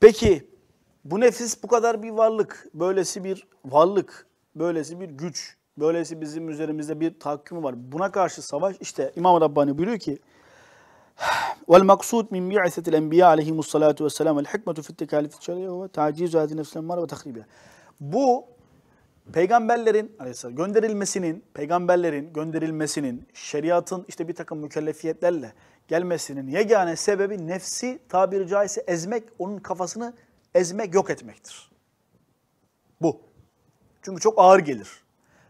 Peki bu nefis bu kadar bir varlık, böylesi bir varlık, böylesi bir güç, böylesi bizim üzerimizde bir tahakkümü var. Buna karşı savaş işte İmam Rabbani buyuruyor ki Vel maksud min bi'asetil enbiya aleyhimussalatu vesselam el hikmetu fit tekalif ve tacizu hadi nefsel ve tahribiha. Bu peygamberlerin aleyhisselam gönderilmesinin, peygamberlerin gönderilmesinin, şeriatın işte bir takım mükellefiyetlerle gelmesinin yegane sebebi nefsi tabiri caizse ezmek, onun kafasını ezmek, yok etmektir. Bu. Çünkü çok ağır gelir.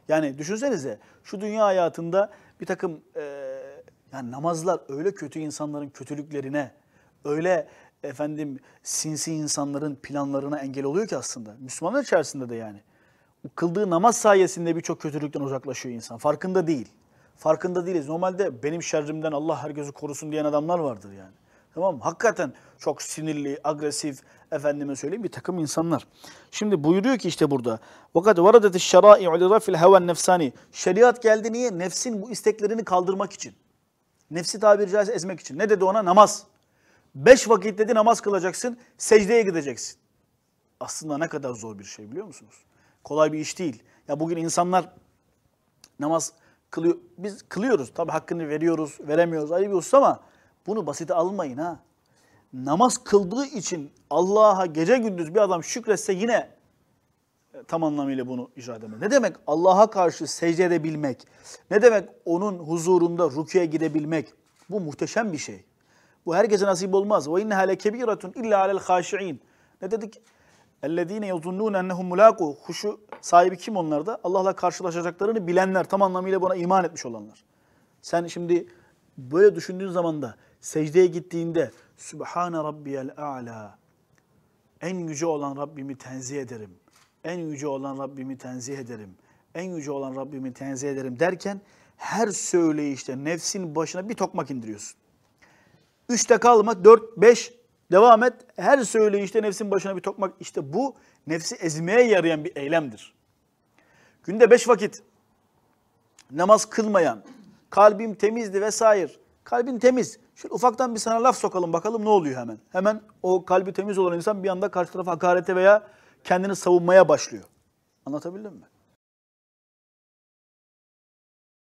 Yani düşünsenize şu dünya hayatında bir takım e, yani namazlar öyle kötü insanların kötülüklerine, öyle efendim sinsi insanların planlarına engel oluyor ki aslında. Müslümanlar içerisinde de yani kıldığı namaz sayesinde birçok kötülükten uzaklaşıyor insan. Farkında değil. Farkında değiliz. Normalde benim şerrimden Allah herkesi korusun diyen adamlar vardır yani. Tamam mı? Hakikaten çok sinirli, agresif, efendime söyleyeyim bir takım insanlar. Şimdi buyuruyor ki işte burada. Fakat varadeti şerâi'u li rafil heven nefsani. Şeriat geldi niye? Nefsin bu isteklerini kaldırmak için. Nefsi tabiri caizse ezmek için. Ne dedi ona? Namaz. Beş vakit dedi namaz kılacaksın, secdeye gideceksin. Aslında ne kadar zor bir şey biliyor musunuz? Kolay bir iş değil. Ya bugün insanlar namaz kılıyor. Biz kılıyoruz. Tabii hakkını veriyoruz, veremiyoruz. Ayrı bir husus ama bunu basite almayın ha. Namaz kıldığı için Allah'a gece gündüz bir adam şükretse yine e, tam anlamıyla bunu icra edemez. Ne demek Allah'a karşı secde edebilmek? Ne demek onun huzurunda rüküye gidebilmek? Bu muhteşem bir şey. Bu herkese nasip olmaz. Ve inneha lekebîratun illa alel hâşi'in. Ne dedik? اَلَّذ۪ينَ يَظُنُّونَ اَنَّهُمْ مُلَاقُوا Huşu sahibi kim onlarda? Allah'la karşılaşacaklarını bilenler, tam anlamıyla buna iman etmiş olanlar. Sen şimdi böyle düşündüğün zaman da secdeye gittiğinde Sübhane Rabbiyel A'la en yüce olan Rabbimi tenzih ederim. En yüce olan Rabbimi tenzih ederim. En yüce olan Rabbimi tenzih ederim derken her söyleyişte nefsin başına bir tokmak indiriyorsun. Üçte kalma, dört, beş Devam et. Her söyleyişte nefsin başına bir tokmak. İşte bu nefsi ezmeye yarayan bir eylemdir. Günde beş vakit namaz kılmayan, kalbim temizdi vesaire. Kalbin temiz. Şöyle ufaktan bir sana laf sokalım bakalım ne oluyor hemen. Hemen o kalbi temiz olan insan bir anda karşı tarafa hakarete veya kendini savunmaya başlıyor. Anlatabildim mi?